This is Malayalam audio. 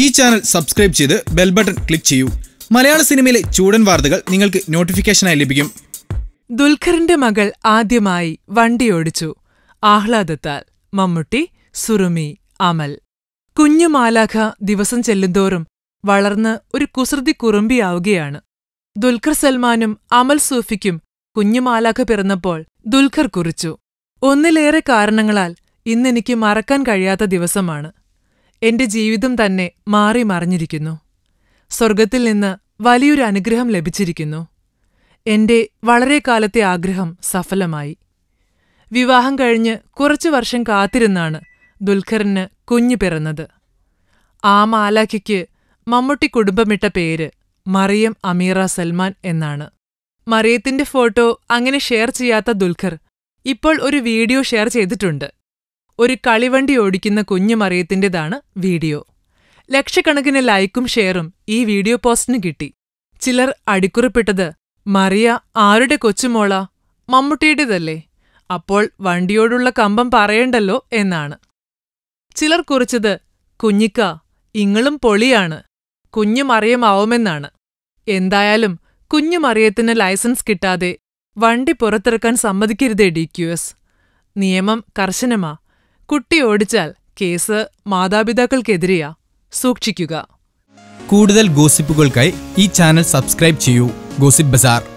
ഈ ചാനൽ സബ്സ്ക്രൈബ് ചെയ്ത് ബെൽ ബട്ടൺ ക്ലിക്ക് ചെയ്യൂ മലയാള സിനിമയിലെ ചൂടൻ വാർത്തകൾ നിങ്ങൾക്ക് നോട്ടിഫിക്കേഷനായി ലഭിക്കും ദുൽഖറിന്റെ മകൾ ആദ്യമായി വണ്ടിയോടിച്ചു ആഹ്ലാദത്താൽ മമ്മൂട്ടി സുറുമി അമൽ കുഞ്ഞു മാലാഖ ദിവസം ചെല്ലുന്തോറും വളർന്ന് ഒരു കുസൃതി കുറുമ്പിയാവുകയാണ് ദുൽഖർ സൽമാനും അമൽ സൂഫിക്കും കുഞ്ഞു മാലാഖ പിറന്നപ്പോൾ ദുൽഖർ കുറിച്ചു ഒന്നിലേറെ കാരണങ്ങളാൽ ഇന്നെനിക്ക് മറക്കാൻ കഴിയാത്ത ദിവസമാണ് എന്റെ ജീവിതം തന്നെ മാറി മറിഞ്ഞിരിക്കുന്നു സ്വർഗത്തിൽ നിന്ന് വലിയൊരു അനുഗ്രഹം ലഭിച്ചിരിക്കുന്നു എന്റെ കാലത്തെ ആഗ്രഹം സഫലമായി വിവാഹം കഴിഞ്ഞ് കുറച്ചു വർഷം കാത്തിരുന്നാണ് ദുൽഖറിന് കുഞ്ഞു പിറന്നത് ആ മാലാഖിക്ക് മമ്മൂട്ടി കുടുംബമിട്ട പേര് മറിയം അമീറ സൽമാൻ എന്നാണ് മറിയത്തിന്റെ ഫോട്ടോ അങ്ങനെ ഷെയർ ചെയ്യാത്ത ദുൽഖർ ഇപ്പോൾ ഒരു വീഡിയോ ഷെയർ ചെയ്തിട്ടുണ്ട് ഒരു കളിവണ്ടി ഓടിക്കുന്ന കുഞ്ഞുമറിയത്തിൻ്റെതാണ് വീഡിയോ ലക്ഷക്കണക്കിന് ലൈക്കും ഷെയറും ഈ വീഡിയോ പോസ്റ്റിന് കിട്ടി ചിലർ അടിക്കുറിപ്പിട്ടത് മറിയ ആരുടെ കൊച്ചുമോള മമ്മൂട്ടിയുടേതല്ലേ അപ്പോൾ വണ്ടിയോടുള്ള കമ്പം പറയണ്ടല്ലോ എന്നാണ് ചിലർ കുറിച്ചത് കുഞ്ഞിക്ക ഇങ്ങളും പൊളിയാണ് കുഞ്ഞുമറിയമാവുമെന്നാണ് എന്തായാലും കുഞ്ഞുമറിയത്തിന് ലൈസൻസ് കിട്ടാതെ വണ്ടി പുറത്തിറക്കാൻ സമ്മതിക്കരുതേ ഡി ക്യു എസ് നിയമം കർശനമാ കുട്ടി ഓടിച്ചാൽ കേസ് മാതാപിതാക്കൾക്കെതിരെയാ സൂക്ഷിക്കുക കൂടുതൽ ഗോസിപ്പുകൾക്കായി ഈ ചാനൽ സബ്സ്ക്രൈബ് ചെയ്യൂ ഗോസിപ്പ് ബസാർ